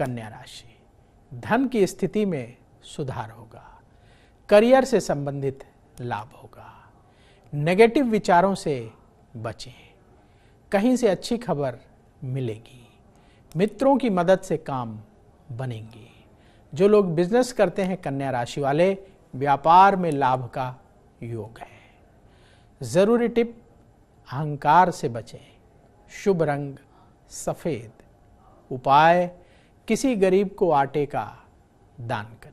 कन्या राशि धन की स्थिति में सुधार होगा करियर से संबंधित लाभ होगा नेगेटिव विचारों से बचें कहीं से अच्छी खबर मिलेगी मित्रों की मदद से काम बनेंगे जो लोग बिजनेस करते हैं कन्या राशि वाले व्यापार में लाभ का योग है ज़रूरी टिप अहंकार से बचें शुभ रंग सफ़ेद उपाय किसी गरीब को आटे का दान करें